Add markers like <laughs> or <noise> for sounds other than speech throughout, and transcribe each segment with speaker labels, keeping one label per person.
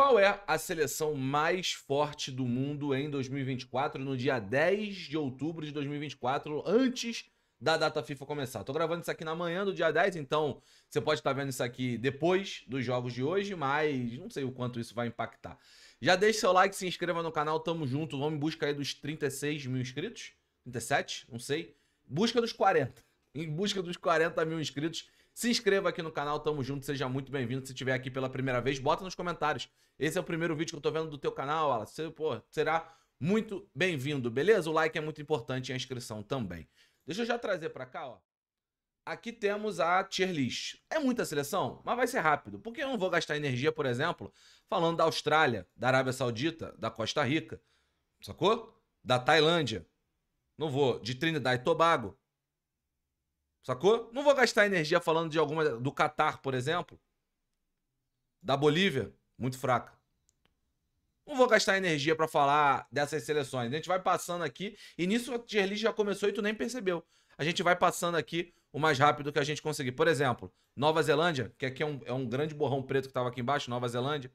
Speaker 1: Qual é a seleção mais forte do mundo em 2024, no dia 10 de outubro de 2024, antes da data FIFA começar? Estou gravando isso aqui na manhã do dia 10, então você pode estar tá vendo isso aqui depois dos jogos de hoje, mas não sei o quanto isso vai impactar. Já deixe seu like, se inscreva no canal, tamo junto. Vamos em busca aí dos 36 mil inscritos, 37, não sei. Busca dos 40. Em busca dos 40 mil inscritos se inscreva aqui no canal, tamo junto, seja muito bem-vindo. Se estiver aqui pela primeira vez, bota nos comentários. Esse é o primeiro vídeo que eu tô vendo do teu canal, Alas. Você, pô, será muito bem-vindo, beleza? O like é muito importante e a inscrição também. Deixa eu já trazer para cá, ó. Aqui temos a tier list. É muita seleção, mas vai ser rápido, porque eu não vou gastar energia, por exemplo, falando da Austrália, da Arábia Saudita, da Costa Rica, sacou? Da Tailândia. Não vou. De Trinidad e Tobago, Sacou? Não vou gastar energia falando de alguma. do Catar, por exemplo. Da Bolívia, muito fraca. Não vou gastar energia para falar dessas seleções. A gente vai passando aqui, e nisso a tier já começou e tu nem percebeu. A gente vai passando aqui o mais rápido que a gente conseguir. Por exemplo, Nova Zelândia, que aqui é um, é um grande borrão preto que estava aqui embaixo, Nova Zelândia.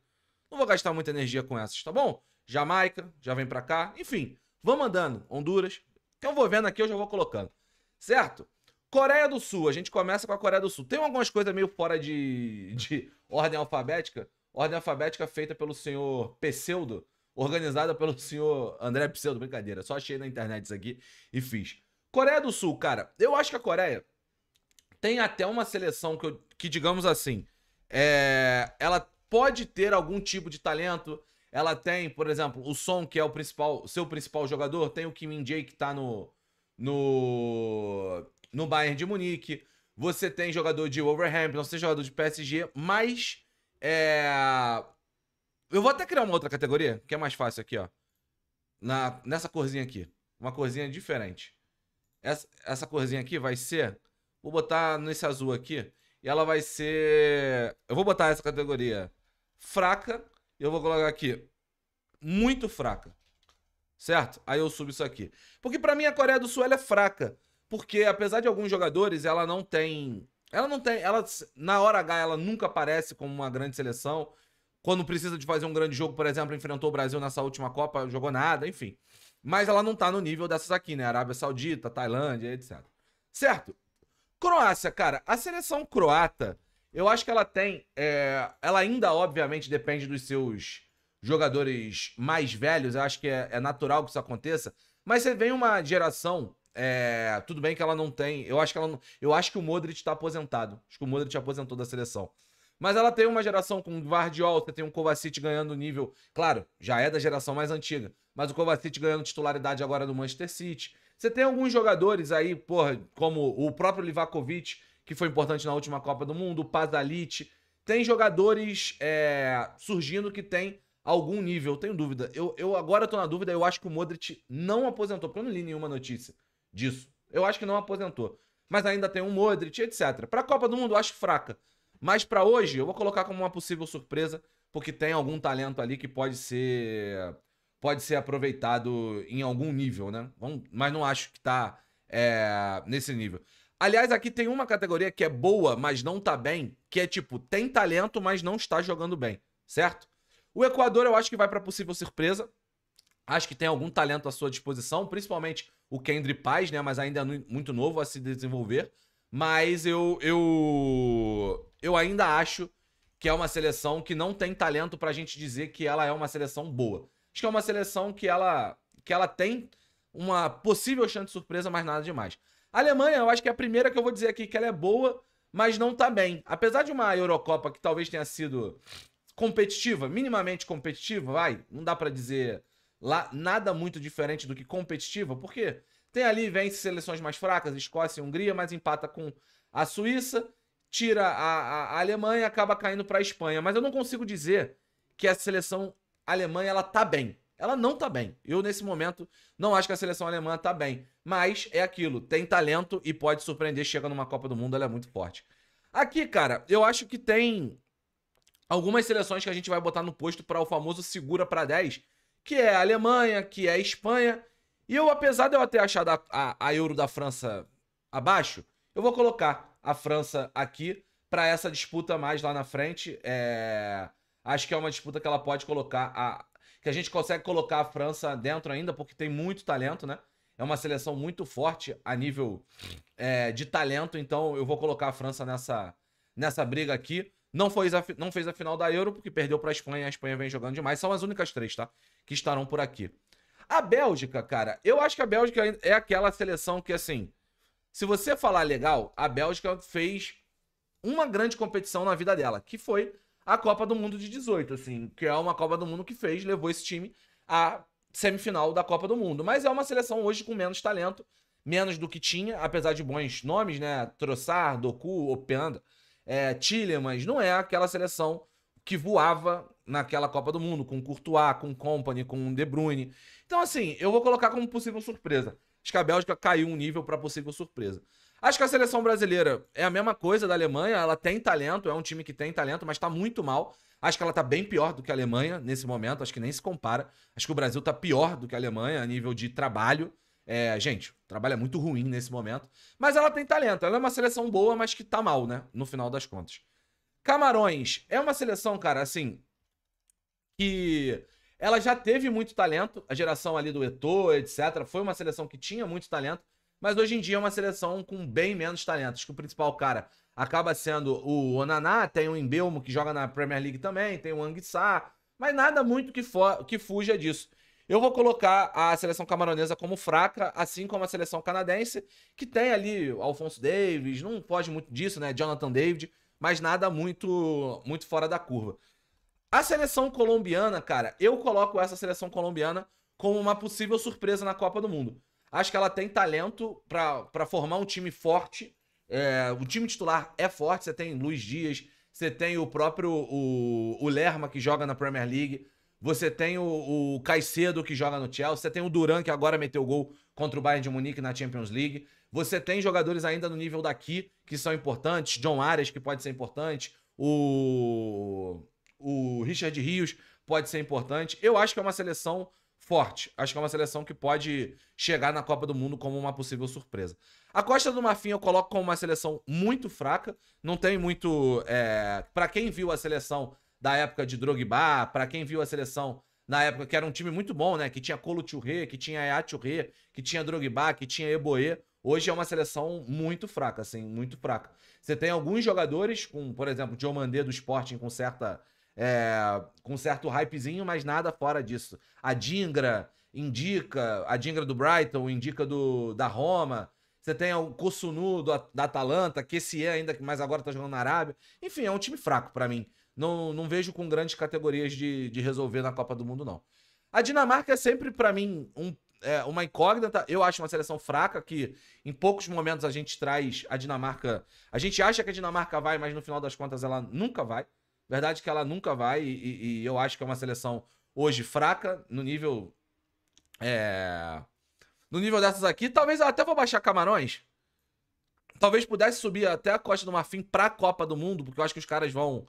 Speaker 1: Não vou gastar muita energia com essas, tá bom? Jamaica, já vem para cá. Enfim, vamos andando. Honduras, que eu vou vendo aqui, eu já vou colocando. Certo? Coreia do Sul, a gente começa com a Coreia do Sul. Tem algumas coisas meio fora de, de ordem alfabética? Ordem alfabética feita pelo senhor Pseudo, organizada pelo senhor André Pseudo, brincadeira. Só achei na internet isso aqui e fiz. Coreia do Sul, cara, eu acho que a Coreia tem até uma seleção que, eu, que digamos assim, é, ela pode ter algum tipo de talento. Ela tem, por exemplo, o Son, que é o principal, seu principal jogador, tem o Kim Min-jae que tá no, no no Bayern de Munique, você tem jogador de Wolverhampton, você tem jogador de PSG, mas é... Eu vou até criar uma outra categoria, que é mais fácil aqui, ó. Na, nessa corzinha aqui. Uma corzinha diferente. Essa, essa corzinha aqui vai ser... Vou botar nesse azul aqui. E ela vai ser... Eu vou botar essa categoria fraca. E eu vou colocar aqui muito fraca. Certo? Aí eu subo isso aqui. Porque para mim a Coreia do Sul é fraca porque apesar de alguns jogadores, ela não tem. Ela não tem. Ela, na hora H, ela nunca aparece como uma grande seleção. Quando precisa de fazer um grande jogo, por exemplo, enfrentou o Brasil nessa última Copa, jogou nada, enfim. Mas ela não tá no nível dessas aqui, né? Arábia Saudita, Tailândia, etc. Certo? Croácia, cara, a seleção croata, eu acho que ela tem. É, ela ainda, obviamente, depende dos seus jogadores mais velhos. Eu acho que é, é natural que isso aconteça. Mas você vem uma geração é, tudo bem que ela não tem. Eu acho que ela não, Eu acho que o Modric está aposentado. Acho que o Modric aposentou da seleção. Mas ela tem uma geração com o Guardiol, você tem um Kovacic ganhando nível. Claro, já é da geração mais antiga. Mas o Kovacic ganhando titularidade agora do Manchester City. Você tem alguns jogadores aí, porra, como o próprio Livakovic, que foi importante na última Copa do Mundo, o Pazalic. Tem jogadores é, surgindo que tem algum nível, tenho dúvida. Eu, eu agora tô na dúvida, eu acho que o Modric não aposentou, porque eu não li nenhuma notícia disso. Eu acho que não aposentou. Mas ainda tem um Modric, etc. Para a Copa do Mundo, eu acho fraca. Mas para hoje, eu vou colocar como uma possível surpresa, porque tem algum talento ali que pode ser pode ser aproveitado em algum nível, né? Vamos, mas não acho que tá é, nesse nível. Aliás, aqui tem uma categoria que é boa, mas não tá bem, que é tipo, tem talento, mas não está jogando bem, certo? O Equador eu acho que vai para possível surpresa. Acho que tem algum talento à sua disposição, principalmente o Kendrick Paz, né? Mas ainda é muito novo a se desenvolver. Mas eu, eu, eu ainda acho que é uma seleção que não tem talento para a gente dizer que ela é uma seleção boa. Acho que é uma seleção que ela, que ela tem uma possível chance de surpresa, mas nada demais. A Alemanha, eu acho que é a primeira que eu vou dizer aqui que ela é boa, mas não tá bem. Apesar de uma Eurocopa que talvez tenha sido competitiva, minimamente competitiva, vai, não dá para dizer lá nada muito diferente do que competitiva, porque tem ali, vence seleções mais fracas, Escócia e Hungria, mas empata com a Suíça, tira a, a, a Alemanha acaba caindo para a Espanha. Mas eu não consigo dizer que a seleção alemã ela tá bem. Ela não tá bem. Eu, nesse momento, não acho que a seleção alemã tá bem. Mas é aquilo, tem talento e pode surpreender. Chega numa Copa do Mundo, ela é muito forte. Aqui, cara, eu acho que tem algumas seleções que a gente vai botar no posto para o famoso segura para 10, que é a Alemanha, que é a Espanha e eu, apesar de eu ter achado a, a, a Euro da França abaixo, eu vou colocar a França aqui para essa disputa mais lá na frente. É... Acho que é uma disputa que ela pode colocar a... que a gente consegue colocar a França dentro ainda, porque tem muito talento, né? É uma seleção muito forte a nível é, de talento, então eu vou colocar a França nessa, nessa briga aqui. Não, foi não fez a final da Euro, porque perdeu para a Espanha. A Espanha vem jogando demais. São as únicas três, tá? Que estarão por aqui. A Bélgica, cara, eu acho que a Bélgica é aquela seleção que, assim, se você falar legal, a Bélgica fez uma grande competição na vida dela, que foi a Copa do Mundo de 18, assim, que é uma Copa do Mundo que fez, levou esse time à semifinal da Copa do Mundo. Mas é uma seleção hoje com menos talento, menos do que tinha, apesar de bons nomes, né? Troçar, Doku, Openda, é, Chile, mas não é aquela seleção que voava naquela Copa do Mundo, com Courtois, com Company, com De Bruyne. Então, assim, eu vou colocar como possível surpresa. Acho que a Bélgica caiu um nível para possível surpresa. Acho que a seleção brasileira é a mesma coisa da Alemanha, ela tem talento, é um time que tem talento, mas está muito mal. Acho que ela está bem pior do que a Alemanha nesse momento, acho que nem se compara. Acho que o Brasil está pior do que a Alemanha a nível de trabalho. É, gente, é muito ruim nesse momento. Mas ela tem talento, ela é uma seleção boa, mas que está mal, né? No final das contas. Camarões é uma seleção, cara, assim, que ela já teve muito talento, a geração ali do Eto'o, etc, foi uma seleção que tinha muito talento, mas hoje em dia é uma seleção com bem menos talento. Acho que o principal cara acaba sendo o Onaná, tem o Embelmo que joga na Premier League também, tem o Anguissá, mas nada muito que, que fuja disso. Eu vou colocar a seleção camaronesa como fraca, assim como a seleção canadense, que tem ali Alfonso Davis, não pode muito disso, né? Jonathan David, mas nada muito, muito fora da curva. A seleção colombiana, cara, eu coloco essa seleção colombiana como uma possível surpresa na Copa do Mundo. Acho que ela tem talento para formar um time forte. É, o time titular é forte. Você tem Luiz Dias, você tem o próprio o, o Lerma, que joga na Premier League. Você tem o, o Caicedo, que joga no Chelsea. Você tem o Duran, que agora meteu gol contra o Bayern de Munique na Champions League. Você tem jogadores ainda no nível daqui que são importantes, John Arias que pode ser importante, o o Richard Rios pode ser importante. Eu acho que é uma seleção forte. Acho que é uma seleção que pode chegar na Copa do Mundo como uma possível surpresa. A Costa do Marfim eu coloco como uma seleção muito fraca. Não tem muito. É... Para quem viu a seleção da época de Drogba, para quem viu a seleção na época, que era um time muito bom, né? Que tinha Colo Churré, que tinha Ea que tinha Drogba, que tinha Eboe. Hoje é uma seleção muito fraca, assim, muito fraca. Você tem alguns jogadores, com, por exemplo, o Mandê do Sporting com certa. É, com certo hypezinho, mas nada fora disso. A Dingra indica, a Dingra do Brighton indica do da Roma. Você tem o Kosunu do, da Atalanta, que esse é ainda, mas agora tá jogando na Arábia. Enfim, é um time fraco para mim. Não, não vejo com grandes categorias de, de resolver na Copa do Mundo, não. A Dinamarca é sempre, para mim, um, é, uma incógnita. Eu acho uma seleção fraca, que em poucos momentos a gente traz a Dinamarca. A gente acha que a Dinamarca vai, mas no final das contas ela nunca vai. Verdade que ela nunca vai, e, e, eu acho que é uma seleção hoje fraca, no nível. É, no nível dessas aqui. Talvez eu até vou baixar Camarões. Talvez pudesse subir até a Costa do Marfim pra Copa do Mundo, porque eu acho que os caras vão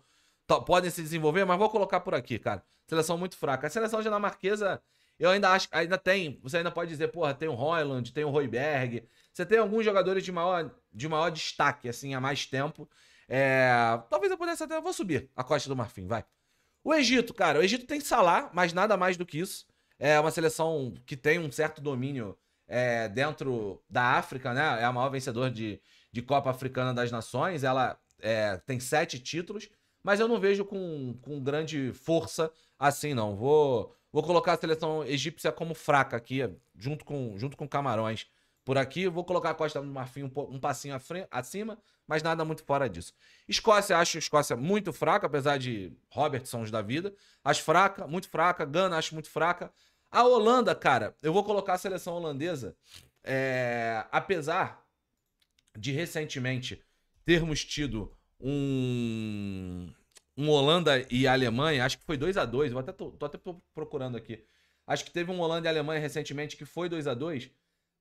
Speaker 1: podem se desenvolver, mas vou colocar por aqui, cara. Seleção muito fraca. A seleção dinamarquesa, eu ainda acho, ainda tem, você ainda pode dizer, porra, tem o roiland tem o Royberg, você tem alguns jogadores de maior, de maior destaque, assim, há mais tempo. É, talvez eu pudesse até, eu vou subir a Costa do Marfim, vai. O Egito, cara, o Egito tem Salah, mas nada mais do que isso. É uma seleção que tem um certo domínio é, dentro da África, né? É a maior vencedora de, de Copa Africana das Nações. Ela é, tem sete títulos mas eu não vejo com, com grande força assim, não. Vou, vou colocar a seleção egípcia como fraca aqui, junto com, junto com Camarões. Por aqui, vou colocar a Costa do Marfim um, um passinho acima, mas nada muito fora disso. Escócia, acho Escócia muito fraca, apesar de Robertsons da vida. Acho fraca, muito fraca. Gana, acho muito fraca. A Holanda, cara, eu vou colocar a seleção holandesa, é, apesar de recentemente termos tido um, um Holanda e Alemanha, acho que foi 2 a 2 eu até tô, tô até procurando aqui. Acho que teve um Holanda e Alemanha recentemente que foi 2 a 2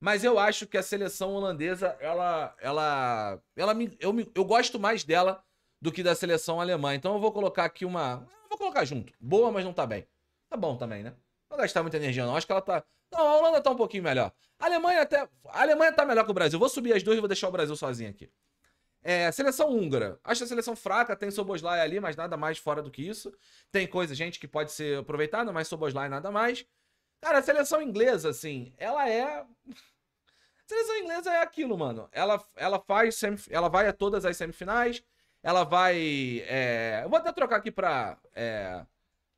Speaker 1: mas eu acho que a seleção holandesa, ela. ela, ela me, eu, me, eu gosto mais dela do que da seleção alemã. Então eu vou colocar aqui uma. Vou colocar junto. Boa, mas não tá bem. Tá bom também, né? Não gastar muita energia, não. Acho que ela tá. Não, a Holanda tá um pouquinho melhor. A Alemanha até. A Alemanha tá melhor que o Brasil. Eu vou subir as duas e vou deixar o Brasil sozinho aqui. É, seleção húngara. Acho a seleção fraca, tem Soboslai ali, mas nada mais fora do que isso. Tem coisa, gente, que pode ser aproveitada, mas Soboslai nada mais. Cara, a seleção inglesa, assim, ela é. <laughs> A seleção inglesa é aquilo, mano. Ela, ela faz semif... ela vai a todas as semifinais. Ela vai. É... Eu vou até trocar aqui pra. É...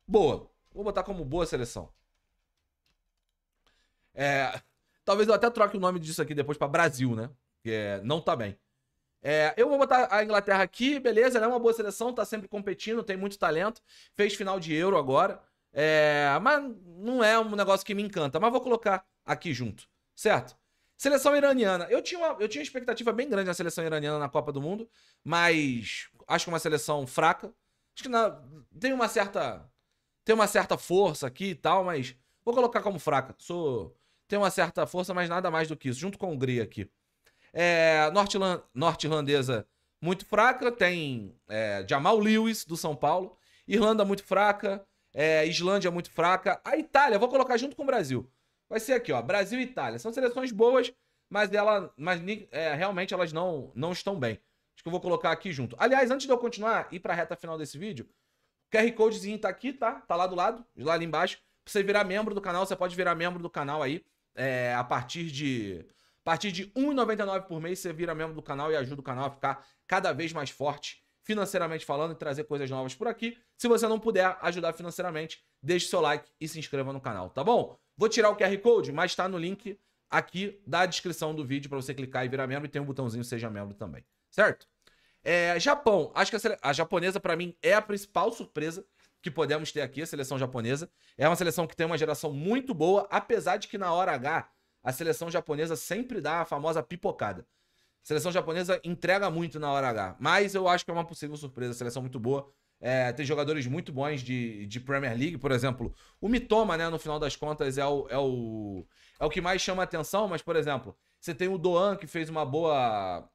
Speaker 1: Boa. Vou botar como boa seleção. É... <laughs> Talvez eu até troque o nome disso aqui depois para Brasil, né? é não tá bem. É, eu vou botar a Inglaterra aqui, beleza, ela é né? uma boa seleção, tá sempre competindo, tem muito talento, fez final de Euro agora, é, mas não é um negócio que me encanta, mas vou colocar aqui junto, certo? Seleção iraniana, eu tinha, uma, eu tinha uma expectativa bem grande na seleção iraniana na Copa do Mundo, mas acho que é uma seleção fraca, acho que na, tem uma certa tem uma certa força aqui e tal, mas vou colocar como fraca, sou tem uma certa força, mas nada mais do que isso, junto com a Hungria aqui. É, Norte-irlandesa muito fraca, tem é, Jamal Lewis, do São Paulo. Irlanda muito fraca, é, Islândia muito fraca. A Itália, vou colocar junto com o Brasil. Vai ser aqui, ó, Brasil e Itália. São seleções boas, mas, ela, mas é, realmente elas não, não estão bem. Acho que eu vou colocar aqui junto. Aliás, antes de eu continuar e ir para a reta final desse vídeo, o QR Codezinho tá aqui, tá? Tá lá do lado, lá ali embaixo. Pra você virar membro do canal, você pode virar membro do canal aí é, a partir de a partir de R$1,99 1,99 por mês, você vira membro do canal e ajuda o canal a ficar cada vez mais forte financeiramente falando e trazer coisas novas por aqui. Se você não puder ajudar financeiramente, deixe seu like e se inscreva no canal, tá bom? Vou tirar o QR Code, mas está no link aqui da descrição do vídeo para você clicar e virar membro e tem um botãozinho Seja Membro também, certo? É, Japão, acho que a, a japonesa para mim é a principal surpresa que podemos ter aqui, a seleção japonesa. É uma seleção que tem uma geração muito boa, apesar de que na hora H a seleção japonesa sempre dá a famosa pipocada. A seleção japonesa entrega muito na hora H, mas eu acho que é uma possível surpresa. A seleção muito boa. É, tem jogadores muito bons de, de Premier League, por exemplo. O Mitoma, né, no final das contas, é o, é, o, é o que mais chama atenção, mas, por exemplo, você tem o Doan, que fez uma boa.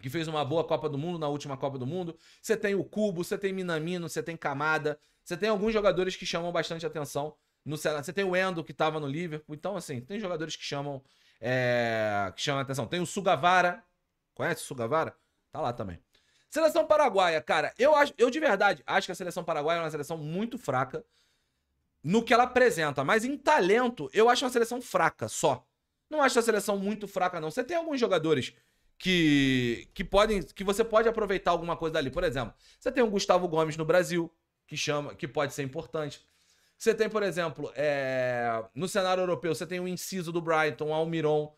Speaker 1: Que fez uma boa Copa do Mundo na última Copa do Mundo. Você tem o Cubo, você tem Minamino, você tem Camada. Você tem alguns jogadores que chamam bastante atenção no Você tem o Endo que estava no Liverpool. Então, assim, tem jogadores que chamam é, que chamam a atenção. Tem o Sugavara. Conhece o Sugavara? Tá lá também. Seleção paraguaia, cara, eu acho, eu de verdade acho que a seleção paraguaia é uma seleção muito fraca no que ela apresenta, mas em talento eu acho uma seleção fraca só. Não acho a seleção muito fraca não. Você tem alguns jogadores que que podem que você pode aproveitar alguma coisa dali. Por exemplo, você tem o Gustavo Gomes no Brasil, que chama, que pode ser importante. Você tem, por exemplo, é... no cenário europeu, você tem o Inciso do Brighton, o Almiron.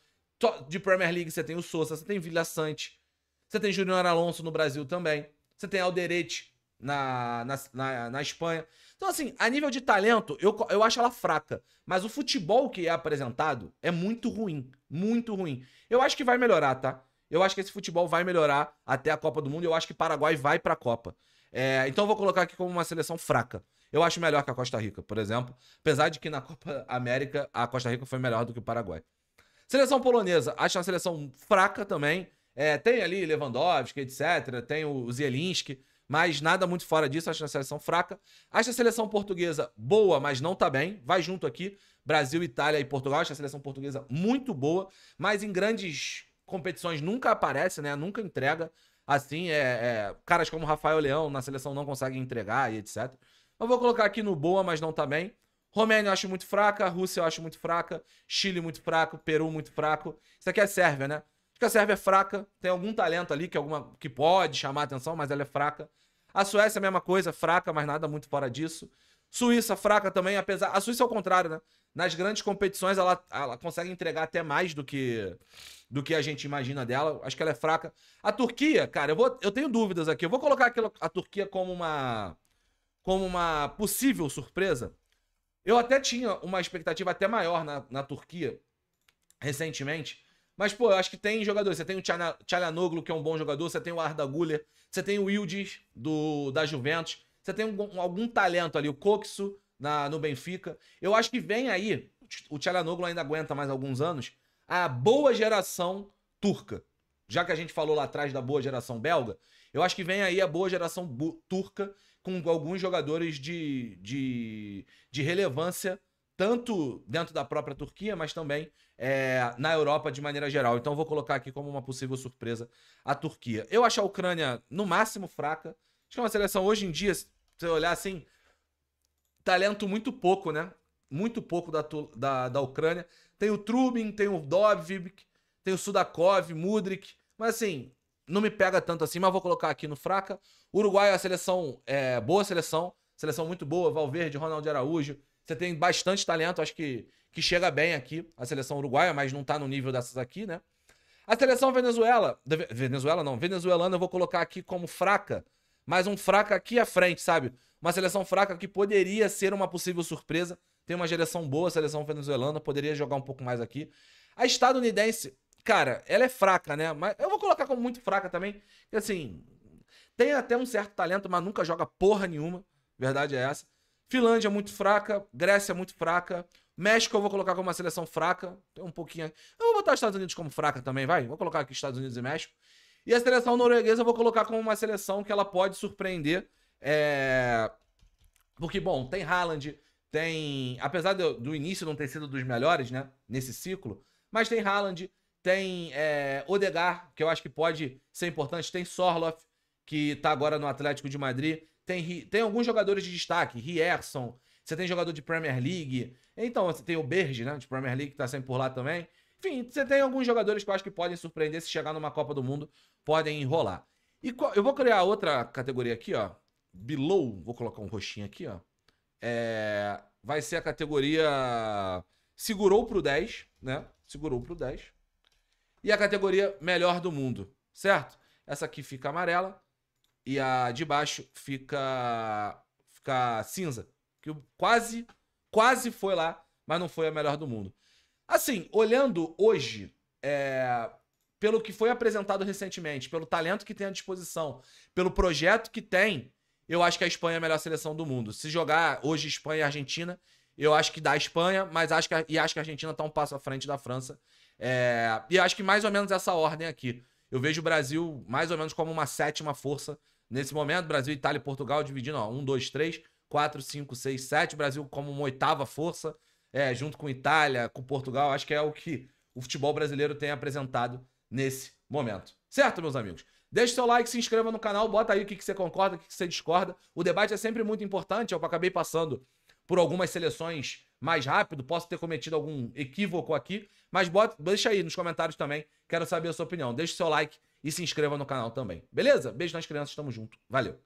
Speaker 1: De Premier League, você tem o Sousa, você tem Vila Sante. Você tem Júnior Alonso no Brasil também. Você tem Alderete na, na, na, na, Espanha. Então, assim, a nível de talento, eu, eu acho ela fraca. Mas o futebol que é apresentado é muito ruim. Muito ruim. Eu acho que vai melhorar, tá? Eu acho que esse futebol vai melhorar até a Copa do Mundo. Eu acho que Paraguai vai pra Copa. É, então, eu vou colocar aqui como uma seleção fraca. Eu acho melhor que a Costa Rica, por exemplo. Apesar de que na Copa América a Costa Rica foi melhor do que o Paraguai. Seleção polonesa, acho uma seleção fraca também. É, tem ali Lewandowski, etc. Tem o Zielinski, mas nada muito fora disso. Acho uma seleção fraca. Acho a seleção portuguesa boa, mas não tá bem. Vai junto aqui. Brasil, Itália e Portugal. Acho a seleção portuguesa muito boa, mas em grandes competições nunca aparece, né? Nunca entrega. Assim, é, é caras como Rafael Leão na seleção não conseguem entregar e etc. Eu vou colocar aqui no boa, mas não tá bem. Romênia eu acho muito fraca, Rússia eu acho muito fraca, Chile muito fraco, Peru muito fraco. Isso aqui é Sérvia, né? Acho que a Sérvia é fraca, tem algum talento ali que, alguma, que pode chamar a atenção, mas ela é fraca. A Suécia é a mesma coisa, fraca, mas nada muito fora disso. Suíça fraca também, apesar. A Suíça é o contrário, né? Nas grandes competições ela, ela consegue entregar até mais do que do que a gente imagina dela. Acho que ela é fraca. A Turquia, cara, eu, vou, eu tenho dúvidas aqui. Eu vou colocar aquilo, a Turquia como uma como uma possível surpresa. Eu até tinha uma expectativa até maior na, na Turquia recentemente. Mas, pô, eu acho que tem jogadores. Você tem o Tchalanoglu, que é um bom jogador. Você tem o Arda Guller. Você tem o Wildes, do da Juventus. Você tem um, algum talento ali. O Coxo, na, no Benfica. Eu acho que vem aí, o Tchalanoglu ainda aguenta mais alguns anos, a boa geração turca. Já que a gente falou lá atrás da boa geração belga, eu acho que vem aí a boa geração turca com alguns jogadores de, de, de relevância, tanto dentro da própria Turquia, mas também é, na Europa de maneira geral. Então vou colocar aqui como uma possível surpresa a Turquia. Eu acho a Ucrânia, no máximo, fraca. Acho que é uma seleção hoje em dia, se você olhar assim, talento muito pouco, né? Muito pouco da, da, da Ucrânia. Tem o Trubin, tem o Dovvik, tem o Sudakov, Mudrik. Mas assim, não me pega tanto assim, mas vou colocar aqui no fraca. Uruguai é uma seleção, é, boa seleção, seleção muito boa, Valverde, Ronaldo Araújo. Você tem bastante talento, acho que, que chega bem aqui a seleção uruguaia, mas não tá no nível dessas aqui, né? A seleção Venezuela, Venezuela não, venezuelana eu vou colocar aqui como fraca, mas um fraca aqui à frente, sabe? Uma seleção fraca que poderia ser uma possível surpresa. Tem uma geração boa, a seleção venezuelana poderia jogar um pouco mais aqui. A estadunidense, Cara, ela é fraca, né? Mas eu vou colocar como muito fraca também. Assim, tem até um certo talento, mas nunca joga porra nenhuma. Verdade é essa. Finlândia é muito fraca, Grécia é muito fraca, México eu vou colocar como uma seleção fraca, tem um pouquinho. Eu vou botar os Estados Unidos como fraca também, vai? Vou colocar aqui Estados Unidos e México. E a seleção norueguesa eu vou colocar como uma seleção que ela pode surpreender. É... Porque, bom, tem Haaland, tem. Apesar do, do início não ter sido dos melhores, né? Nesse ciclo, mas tem Haaland, tem é, Odegar, que eu acho que pode ser importante, tem Sorloff, que está agora no Atlético de Madrid, tem, tem alguns jogadores de destaque, Rierson, você tem jogador de Premier League, então você tem o Berge, né, de Premier League, que está sempre por lá também. Enfim, você tem alguns jogadores que eu acho que podem surpreender se chegar numa Copa do Mundo, podem enrolar. E qual, eu vou criar outra categoria aqui, ó, below, vou colocar um roxinho aqui, ó. É, vai ser a categoria segurou pro 10, né? Segurou pro 10 e a categoria melhor do mundo, certo? Essa aqui fica amarela e a de baixo fica fica cinza, que quase quase foi lá, mas não foi a melhor do mundo. Assim, olhando hoje, é, pelo que foi apresentado recentemente, pelo talento que tem à disposição, pelo projeto que tem, eu acho que a Espanha é a melhor seleção do mundo. Se jogar hoje Espanha e Argentina, eu acho que dá a Espanha, mas acho que, e acho que a Argentina está um passo à frente da França é, e acho que mais ou menos essa ordem aqui. Eu vejo o Brasil mais ou menos como uma sétima força nesse momento. Brasil, Itália e Portugal dividindo, ó, 1, 2, 3, 4, 5, 6, 7. Brasil como uma oitava força, é, junto com Itália, com Portugal. Acho que é o que o futebol brasileiro tem apresentado nesse momento. Certo, meus amigos? Deixe seu like, se inscreva no canal, bota aí o que, que você concorda, o que, que você discorda. O debate é sempre muito importante, eu acabei passando por algumas seleções mais rápido, posso ter cometido algum equívoco aqui, mas bota, deixa aí nos comentários também, quero saber a sua opinião. Deixe seu like e se inscreva no canal também. Beleza? Beijo nas crianças, tamo junto. Valeu.